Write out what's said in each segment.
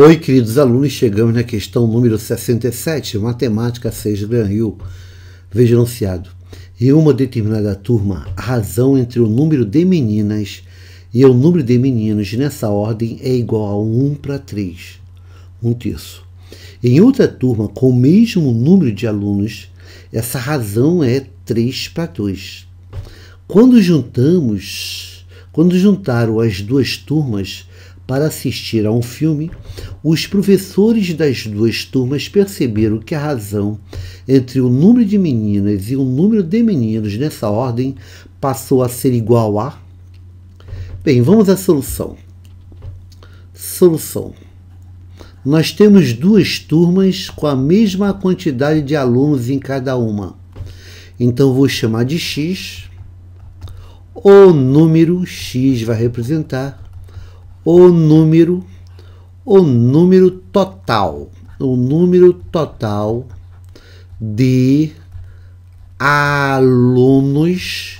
Oi, queridos alunos, chegamos na questão número 67, Matemática 6 Gran Rio. Veja enunciado. Em uma determinada turma, a razão entre o número de meninas e o número de meninos nessa ordem é igual a 1 para 3, um terço. Em outra turma com o mesmo número de alunos, essa razão é 3 para 2. Quando juntamos, quando juntaram as duas turmas para assistir a um filme, os professores das duas turmas perceberam que a razão entre o número de meninas e o número de meninos nessa ordem passou a ser igual a Bem, vamos à solução. Solução. Nós temos duas turmas com a mesma quantidade de alunos em cada uma. Então vou chamar de x. O número x vai representar o número o número total, o número total de alunos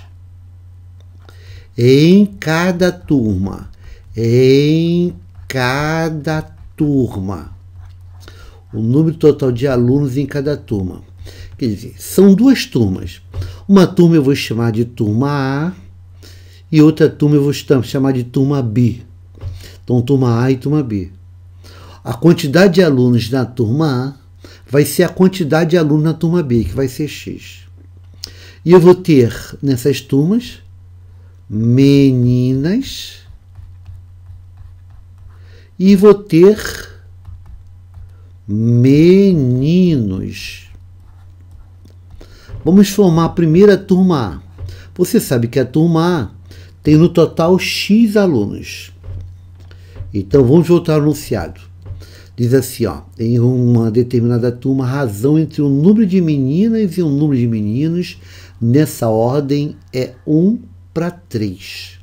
em cada turma, em cada turma. O número total de alunos em cada turma. Quer dizer, são duas turmas. Uma turma eu vou chamar de turma A e outra turma eu vou chamar de turma B. Então, turma A e turma B. A quantidade de alunos na turma A vai ser a quantidade de alunos na turma B, que vai ser X. E eu vou ter nessas turmas meninas e vou ter meninos. Vamos formar a primeira turma A. Você sabe que a turma A tem no total X alunos. Então vamos voltar ao anunciado. Diz assim, ó, em uma determinada turma, razão entre o número de meninas e o número de meninos nessa ordem é 1 para 3.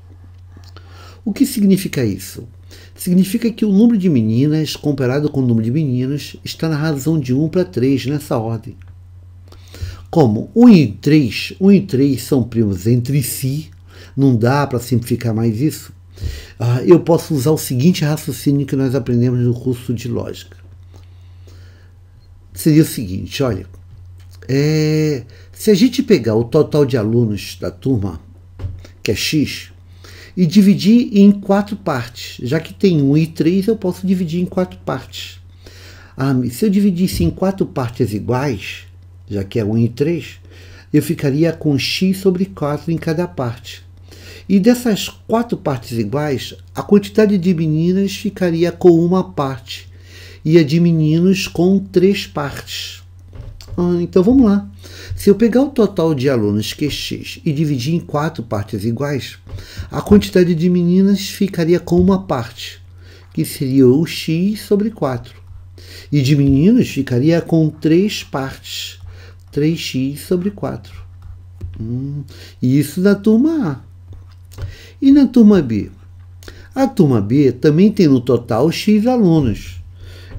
O que significa isso? Significa que o número de meninas comparado com o número de meninos está na razão de 1 para 3 nessa ordem. Como 1 e 3, 1 e 3 são primos entre si, não dá para simplificar mais isso. Ah, eu posso usar o seguinte raciocínio que nós aprendemos no curso de lógica. Seria o seguinte, olha, é, se a gente pegar o total de alunos da turma que é x, e dividir em quatro partes. Já que tem 1 e 3, eu posso dividir em quatro partes. Ah, se eu dividisse em quatro partes iguais, já que é 1 e 3, eu ficaria com x sobre 4 em cada parte. E dessas quatro partes iguais, a quantidade de meninas ficaria com uma parte e a de meninos com três partes. Ah, então vamos lá. Se eu pegar o total de alunos QX é e dividir em quatro partes iguais, a quantidade de meninas ficaria com uma parte, que seria o X sobre 4. E de meninos ficaria com três partes, 3x sobre 4. Hum, isso na turma A. E na turma B? A turma B também tem no total X alunos,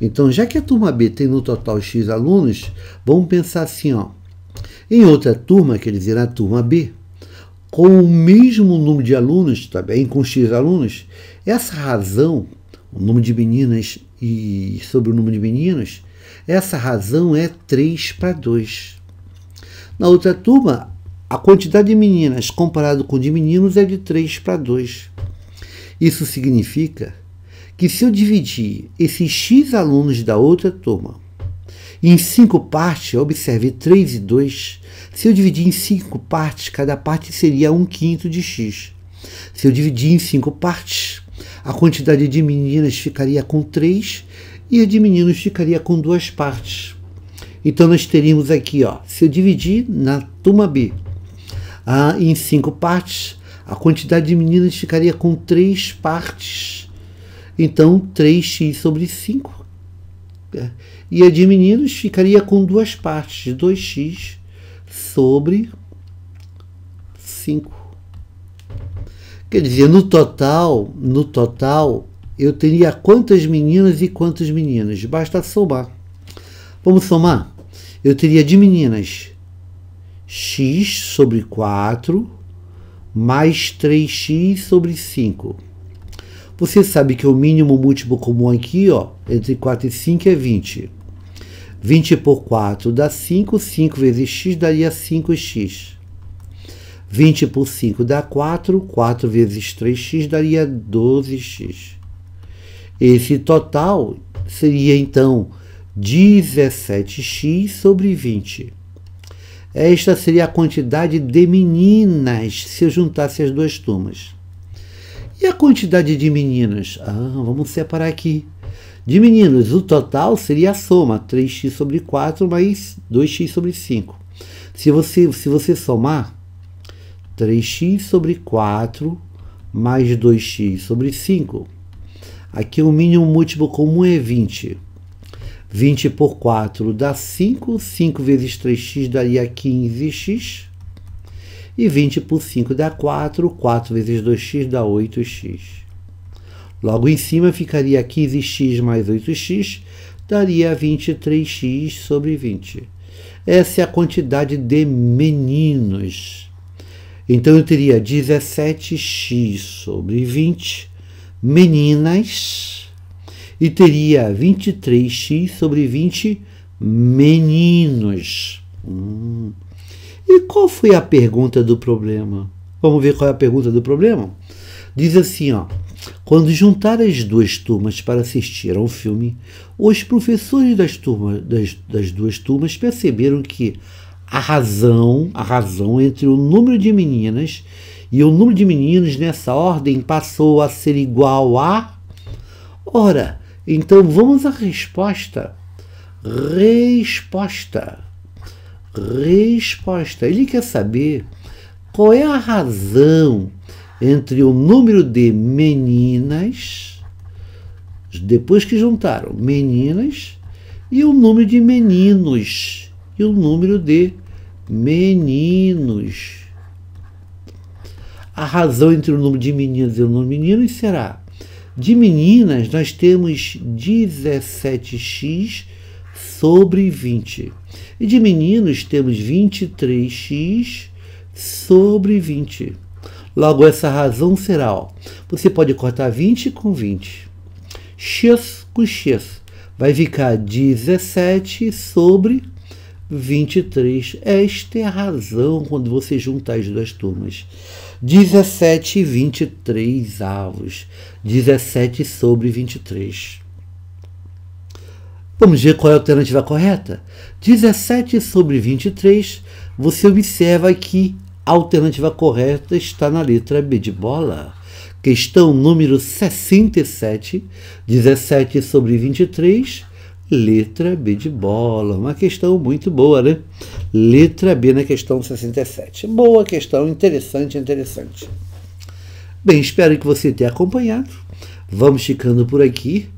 então, já que a turma B tem no total X alunos, vamos pensar assim, ó. Em outra turma, quer dizer, na turma B, com o mesmo número de alunos, também tá com X alunos, essa razão, o número de meninas e sobre o número de meninos, essa razão é 3 para 2. Na outra turma, a quantidade de meninas comparado com de meninos é de 3 para 2. Isso significa que se eu dividir esses x alunos da outra turma em cinco partes, observe 3 e 2, se eu dividir em cinco partes, cada parte seria um quinto de x. Se eu dividir em cinco partes, a quantidade de meninas ficaria com 3 e a de meninos ficaria com duas partes. Então nós teríamos aqui, ó, se eu dividir na turma B ah, em cinco partes, a quantidade de meninas ficaria com três partes então, 3x sobre 5 é, ia diminuindo, ficaria com duas partes, 2x sobre 5. Quer dizer, no total, no total, eu teria quantas meninas e quantos meninos? Basta somar. Vamos somar? Eu teria de meninas x sobre 4 mais 3x sobre 5 você sabe que o mínimo múltiplo comum aqui, ó, entre 4 e 5 é 20. 20 por 4 dá 5, 5 vezes x daria 5x. 20 por 5 dá 4, 4 vezes 3x daria 12x. Esse total seria então 17x sobre 20. Esta seria a quantidade de meninas se juntasse as duas turmas. E a quantidade de meninas? Ah, vamos separar aqui. De meninos, o total seria a soma 3x sobre 4 mais 2x sobre 5. Se você, se você somar 3x sobre 4 mais 2x sobre 5, aqui o mínimo múltiplo comum é 20. 20 por 4 dá 5, 5 vezes 3x daria 15x. E 20 por 5 dá 4, 4 vezes 2x dá 8x. Logo em cima ficaria 15x mais 8x, daria 23x sobre 20. Essa é a quantidade de meninos. Então eu teria 17x sobre 20 meninas e teria 23x sobre 20 meninos. Hum. E qual foi a pergunta do problema? Vamos ver qual é a pergunta do problema? Diz assim, ó. Quando juntaram as duas turmas para assistir a um filme, os professores das, turmas das, das duas turmas perceberam que a razão, a razão entre o número de meninas e o número de meninos nessa ordem passou a ser igual a. Ora, então vamos à resposta. Resposta resposta. Ele quer saber qual é a razão entre o número de meninas, depois que juntaram meninas, e o número de meninos, e o número de meninos. A razão entre o número de meninas e o número de meninos será: de meninas nós temos 17x sobre 20. E de meninos temos 23x sobre 20. Logo, essa razão será, ó, você pode cortar 20 com 20. x com x vai ficar 17 sobre 23. Esta é a razão quando você junta as duas turmas. 17 e 23 avos. 17 sobre 23. Vamos ver qual é a alternativa correta? 17 sobre 23, você observa que a alternativa correta está na letra B de bola. Questão número 67, 17 sobre 23, letra B de bola. Uma questão muito boa, né? Letra B na questão 67. Boa questão, interessante, interessante. Bem, espero que você tenha acompanhado. Vamos ficando por aqui.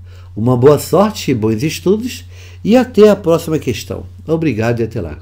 Uma boa sorte, bons estudos e até a próxima questão. Obrigado e até lá.